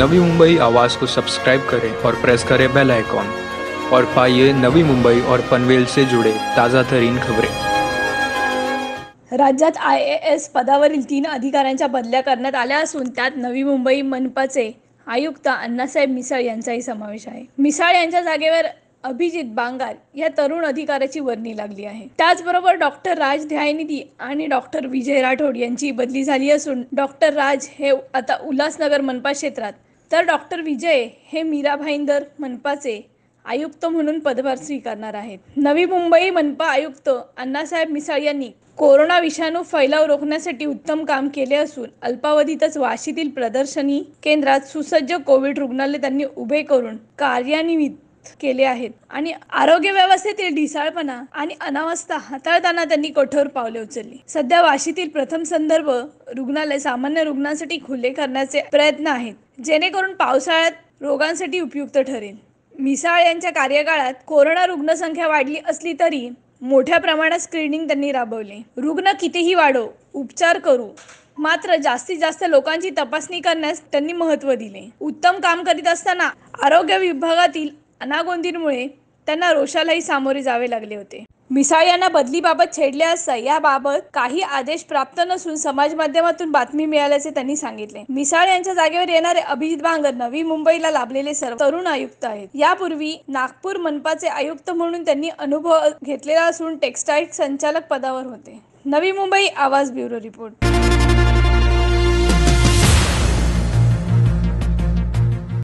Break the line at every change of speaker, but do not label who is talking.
नवी मुंबई आवाज़ को सब्सक्राइब करें और प्रेस करें बेल आइकॉन और पाइए नवी मुंबई और पनवेल से जुड़े ताज़ा तरीन खबरें
राज्यात आय ए एस पदावरील तीन अधिकाऱ्यांच्या बदल्या करण्यात आल्या असून त्यात नवी मुंबई मनपाचे आयुक्त अण्णासाहेब मिसाळ यांचाही समावेश आहे मिसाळ यांच्या जागेवर अभिजित बांगाल या तरुण अधिकाऱ्याची वर्णी लागली आहे त्याचबरोबर डॉक्टर राज ध्यायनिधी आणि डॉक्टर विजय राठोड यांची बदली झाली असून डॉक्टर राज हे आता उल्हासनगर मनपा क्षेत्रात तर डॉक्टर विजय हे मीरा भाईंदर मनपाचे आयुक्त म्हणून पदभार स्वीकारणार आहेत नवी मुंबई मनपा आयुक्त अण्णासाहेब मिसाळ यांनी कोरोना विषाणू फैलाव रोखण्यासाठी उत्तम काम केले असून अल्पावधीतच वाशीतील प्रदर्शनी केंद्रात सुसज्ज कोविड रुग्णालय त्यांनी उभे करून कार्यान्वित केले आहेत आणि आरोग्य व्यवस्थेतील ढिसाळपणा आणि अनावस्था हाताळताना त्यांनी कठोर पावले उचलली सध्या वाशीतील प्रथम संदर्भ रुग्णालय सामान्य रुग्णांसाठी खुले करण्याचे प्रयत्न आहेत जेणेकरून पावसाळ्यात रोगांसाठी उपयुक्त ठरेल मिसाळ यांच्या कार्यकाळात कोरोना रुग्णसंख्या वाढली असली तरी मोठ्या प्रमाणात स्क्रीनिंग त्यांनी राबवले रुग्ण कितीही वाढो उपचार करू मात्र जास्तीत जास्त लोकांची तपासणी करण्यास त्यांनी महत्त्व दिले उत्तम काम करीत असताना आरोग्य विभागातील अनागोंदींमुळे त्यांना रोषालाही सामोरे जावे लागले होते मिसाळ यांना बदलीबाबत छेडले असता याबाबत काही आदेश प्राप्त नसून समाज माध्यमातून बातमी मिळाल्याचे त्यांनी सांगितले मिसाळ यांच्या जागेवर येणारे अभिजित बांगर नवी मुंबईला लाभलेले सर्व तरुण आयुक्त आहेत यापूर्वी नागपूर मनपाचे आयुक्त म्हणून त्यांनी अनुभव घेतलेला असून टेक्स्टाईल संचालक पदावर होते नवी मुंबई आवाज ब्युरो रिपोर्ट